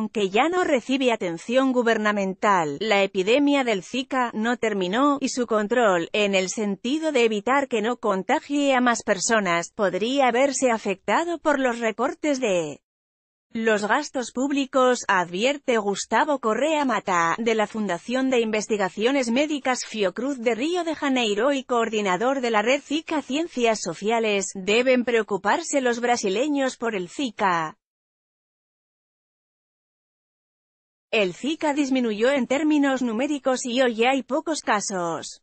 aunque ya no recibe atención gubernamental, la epidemia del Zika no terminó, y su control, en el sentido de evitar que no contagie a más personas, podría verse afectado por los recortes de los gastos públicos, advierte Gustavo Correa Mata, de la Fundación de Investigaciones Médicas Fiocruz de Río de Janeiro y coordinador de la red Zika Ciencias Sociales, deben preocuparse los brasileños por el Zika. El Zika disminuyó en términos numéricos y hoy hay pocos casos.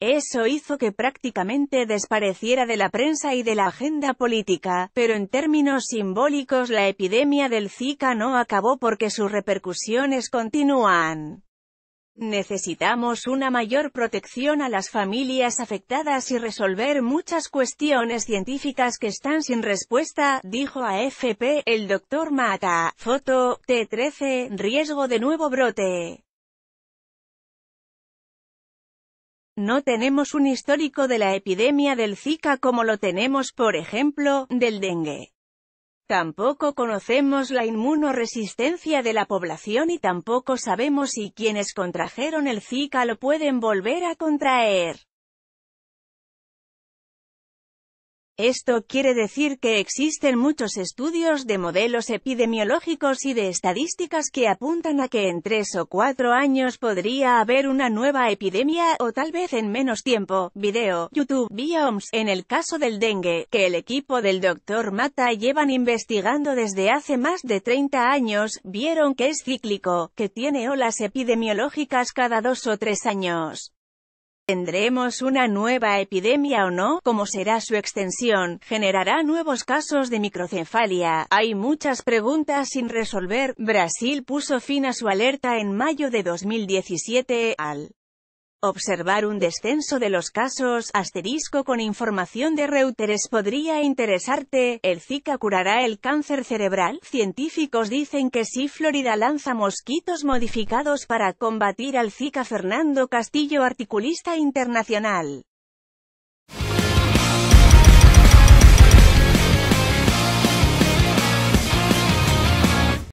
Eso hizo que prácticamente despareciera de la prensa y de la agenda política, pero en términos simbólicos la epidemia del Zika no acabó porque sus repercusiones continúan. Necesitamos una mayor protección a las familias afectadas y resolver muchas cuestiones científicas que están sin respuesta, dijo a FP el doctor Mata. Foto, T13, riesgo de nuevo brote. No tenemos un histórico de la epidemia del Zika como lo tenemos, por ejemplo, del dengue. Tampoco conocemos la inmunoresistencia de la población y tampoco sabemos si quienes contrajeron el Zika lo pueden volver a contraer. Esto quiere decir que existen muchos estudios de modelos epidemiológicos y de estadísticas que apuntan a que en tres o cuatro años podría haber una nueva epidemia, o tal vez en menos tiempo. Video, YouTube, Biomes, en el caso del dengue, que el equipo del doctor Mata llevan investigando desde hace más de 30 años, vieron que es cíclico, que tiene olas epidemiológicas cada dos o tres años. ¿Tendremos una nueva epidemia o no? ¿Cómo será su extensión? ¿Generará nuevos casos de microcefalia? Hay muchas preguntas sin resolver. Brasil puso fin a su alerta en mayo de 2017 al Observar un descenso de los casos, asterisco con información de Reuters podría interesarte, el Zika curará el cáncer cerebral, científicos dicen que si Florida lanza mosquitos modificados para combatir al Zika Fernando Castillo articulista internacional.